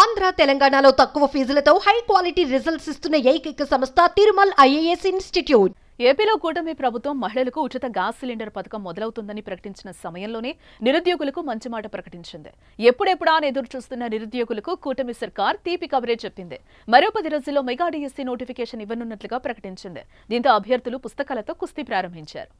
ఆంధ్ర తెలంగాణలో తక్కువ ఫీజులతో high quality results ఇస్తున్న ఏకైక సంస్థ తిరుమల్ ఐఏఎస్ ఇన్స్టిట్యూట్ ఏపీలో కూటమి ప్రభుత్వం మహిళలకు ఉచిత గ్యాస్ సిలిండర్ పథకం మొదలవుతుందని ప్రకటించిన సమయంలోనే నిరుద్యోగులకు మంచి మాట ప్రకటించింది ఎప్పుడెప్పుడా అని ఎదురు చూస్తున్న నిరుద్యోగులకు కూటమి సర్కార్ తీపి కవరేజ్ చెప్పింది మరో పది రోజుల్లో మెగా డిఎస్సీ నోటిఫికేషన్ ఇవ్వనున్నట్లుగా ప్రకటించింది దీంతో అభ్యర్థులు పుస్తకాలతో కుస్తీ ప్రారంభించారు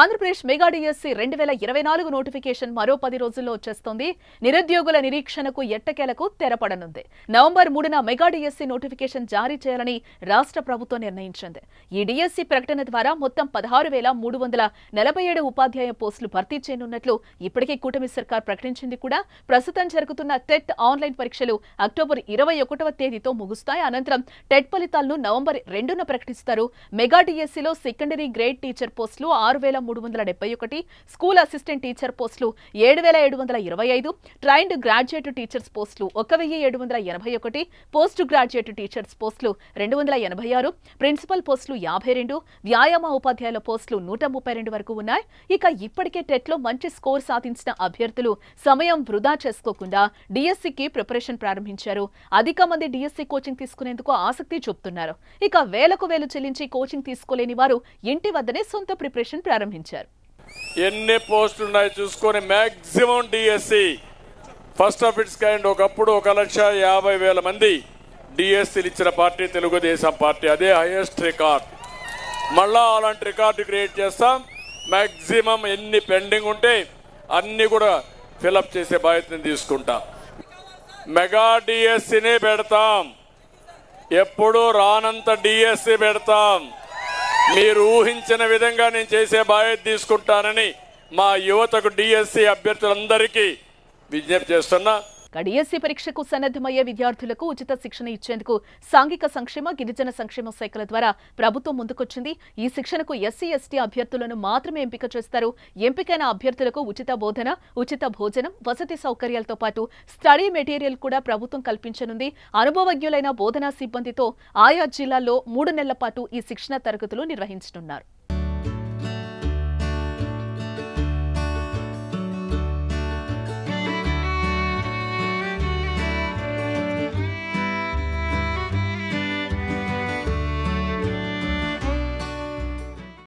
ఆంధ్రప్రదేశ్ మెగా డిఎస్సి రెండు వేల ఇరవై నాలుగు నోటిఫికేషన్ మరో పది రోజుల్లో వచ్చేస్తోంది నిరుద్యోగుల నిరీక్షణకు ఎట్టకేలకు తెరపడనుంది నవంబర్ మూడున మెగా డిఎస్సి నోటిఫికేషన్ జారీ చేయాలని రాష్ట్ర ప్రభుత్వం నిర్ణయించింది ఈ డిఎస్సి ప్రకటన ద్వారా మొత్తం పదహారు వేల మూడు వందల నలభై ఏడు ఉపాధ్యాయ పోస్టులు భర్తీ చేయనున్నట్లు ఇప్పటికే కూటమి సర్కార్ ప్రకటించింది కూడా ప్రస్తుతం జరుగుతున్న టెట్ ఆన్లైన్ పరీక్షలు అక్టోబర్ ఇరవై ఒకటవ తేదీతో ముగుస్తాయి అనంతరం టెట్ ఫలితాలను నవంబర్ రెండున ప్రకటిస్తారు మెగా డిఎస్సిలో సెకండరీ గ్రేడ్ టీచర్ పోస్టులు ఆరు వేల మూడు వందల డెబ్బై ఒకటి స్కూల్ అసిస్టెంట్ టీచర్ పోస్టులు ఏడు వేల ఏడు వందల ఇరవై ఐదు ట్రైన్డ్ గ్రాడ్యుయేట్ టీచర్స్ పోస్టులు ఒక వెయ్యి ఏడు వందల ఎనభై ఒకటి పోస్ట్ గ్రాడ్యుయేట్ టీచర్స్ పోస్టులు రెండు వందల ఎనభై ఆరు ప్రిన్సిపల్ పోస్టులు యాభై రెండు వ్యాయామ ఉపాధ్యాయుల పోస్టులు నూట ముప్పై రెండు వరకు ఉన్నాయి ఇక ఇప్పటికే టెట్లో మంచి స్కోర్ సాధించిన అభ్యర్థులు సమయం వృధా చేసుకోకుండా డిఎస్సికి ప్రిపరేషన్ ప్రారంభించారు అధిక మంది డిఎస్సి కోచింగ్ తీసుకునేందుకు ఆసక్తి చూపుతున్నారు ఇక వేలకు వేలు చెల్లించి కోచింగ్ తీసుకోలేని వారు ఇంటి వద్దనే సొంత ప్రిపరేషన్ ప్రారంభించారు నిర్వహించారు ఎన్ని పోస్టులు చూసుకొని maximum DSC first of it's kind ఒకప్పుడు ఒక లక్ష యాభై వేల మంది డిఎస్సీలు e ఇచ్చిన పార్టీ తెలుగుదేశం పార్టీ అదే హైయెస్ట్ రికార్డ్ మళ్ళా అలాంటి రికార్డు క్రియేట్ చేస్తాం మ్యాక్సిమం ఎన్ని పెండింగ్ ఉంటే అన్నీ కూడా ఫిలప్ చేసే బాధ్యతను తీసుకుంటాం మెగా డిఎస్సీని e పెడతాం ఎప్పుడు రానంత డిఎస్సీ e పెడతాం మీరు ఊహించిన విధంగా నేను చేసే బాధ్యత తీసుకుంటానని మా యువతకు డిఎస్సి అభ్యర్థులందరికీ విజ్ఞప్తి చేస్తున్నా డిఎస్సీ పరీక్షకు సన్నద్దమయ్యే విద్యార్థులకు ఉచిత శిక్షణ ఇచ్చేందుకు సాంఘిక సంక్షేమ గిరిజన సంక్షేమ శాఖల ద్వారా ప్రభుత్వం ముందుకొచ్చింది ఈ శిక్షణకు ఎస్సీ ఎస్టీ అభ్యర్థులను మాత్రమే ఎంపిక చేస్తారు ఎంపికైన అభ్యర్థులకు ఉచిత బోధన ఉచిత భోజనం వసతి సౌకర్యాలతో పాటు స్టడీ మెటీరియల్ కూడా ప్రభుత్వం కల్పించనుంది అనుభవజ్ఞులైన బోధనా సిబ్బందితో ఆయా జిల్లాల్లో మూడు నెలల పాటు ఈ శిక్షణ తరగతులు నిర్వహించనున్నారు